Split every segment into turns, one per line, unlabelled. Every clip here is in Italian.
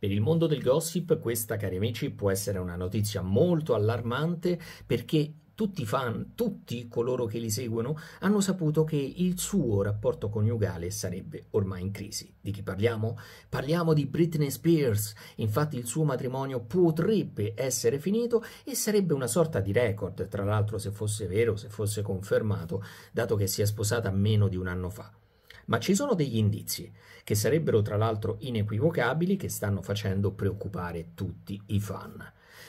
Per il mondo del gossip questa, cari amici, può essere una notizia molto allarmante perché tutti i fan, tutti coloro che li seguono, hanno saputo che il suo rapporto coniugale sarebbe ormai in crisi. Di chi parliamo? Parliamo di Britney Spears. Infatti il suo matrimonio potrebbe essere finito e sarebbe una sorta di record, tra l'altro se fosse vero, se fosse confermato, dato che si è sposata meno di un anno fa ma ci sono degli indizi, che sarebbero tra l'altro inequivocabili, che stanno facendo preoccupare tutti i fan.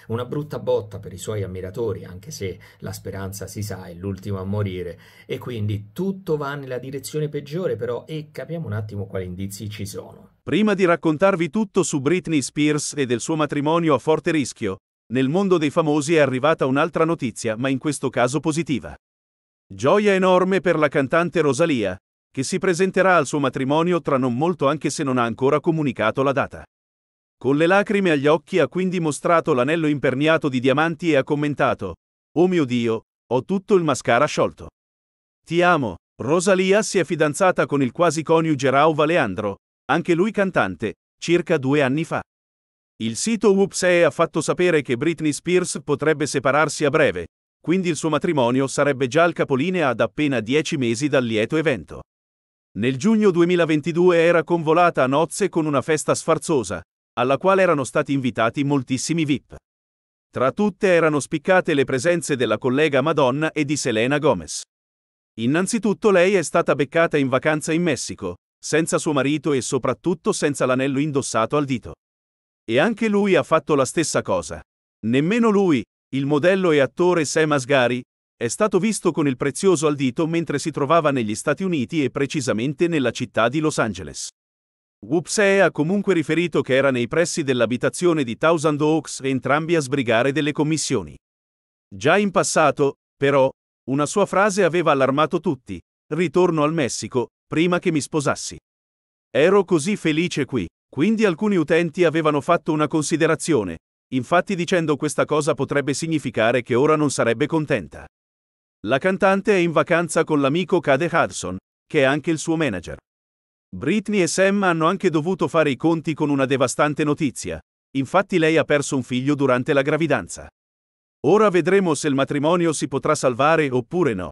Una brutta botta per i suoi ammiratori, anche se la speranza si sa è l'ultima a morire, e quindi tutto va nella direzione peggiore però e capiamo un attimo quali indizi ci sono.
Prima di raccontarvi tutto su Britney Spears e del suo matrimonio a forte rischio, nel mondo dei famosi è arrivata un'altra notizia, ma in questo caso positiva. Gioia enorme per la cantante Rosalia, che si presenterà al suo matrimonio tra non molto anche se non ha ancora comunicato la data. Con le lacrime agli occhi ha quindi mostrato l'anello imperniato di diamanti e ha commentato, Oh mio Dio, ho tutto il mascara sciolto. Ti amo, Rosalia si è fidanzata con il quasi coniuge Rao Valeandro, anche lui cantante, circa due anni fa. Il sito Whoopsee ha fatto sapere che Britney Spears potrebbe separarsi a breve, quindi il suo matrimonio sarebbe già al capolinea ad appena dieci mesi dal lieto evento. Nel giugno 2022 era convolata a nozze con una festa sfarzosa, alla quale erano stati invitati moltissimi VIP. Tra tutte erano spiccate le presenze della collega Madonna e di Selena Gomez. Innanzitutto lei è stata beccata in vacanza in Messico, senza suo marito e soprattutto senza l'anello indossato al dito. E anche lui ha fatto la stessa cosa. Nemmeno lui, il modello e attore Sam Asghari, è stato visto con il prezioso al dito mentre si trovava negli Stati Uniti e precisamente nella città di Los Angeles. Wupsee eh, ha comunque riferito che era nei pressi dell'abitazione di Thousand Oaks entrambi a sbrigare delle commissioni. Già in passato, però, una sua frase aveva allarmato tutti, ritorno al Messico, prima che mi sposassi. Ero così felice qui, quindi alcuni utenti avevano fatto una considerazione, infatti dicendo questa cosa potrebbe significare che ora non sarebbe contenta. La cantante è in vacanza con l'amico Cade Hudson, che è anche il suo manager. Britney e Sam hanno anche dovuto fare i conti con una devastante notizia. Infatti lei ha perso un figlio durante la gravidanza. Ora vedremo se il matrimonio si potrà salvare oppure no.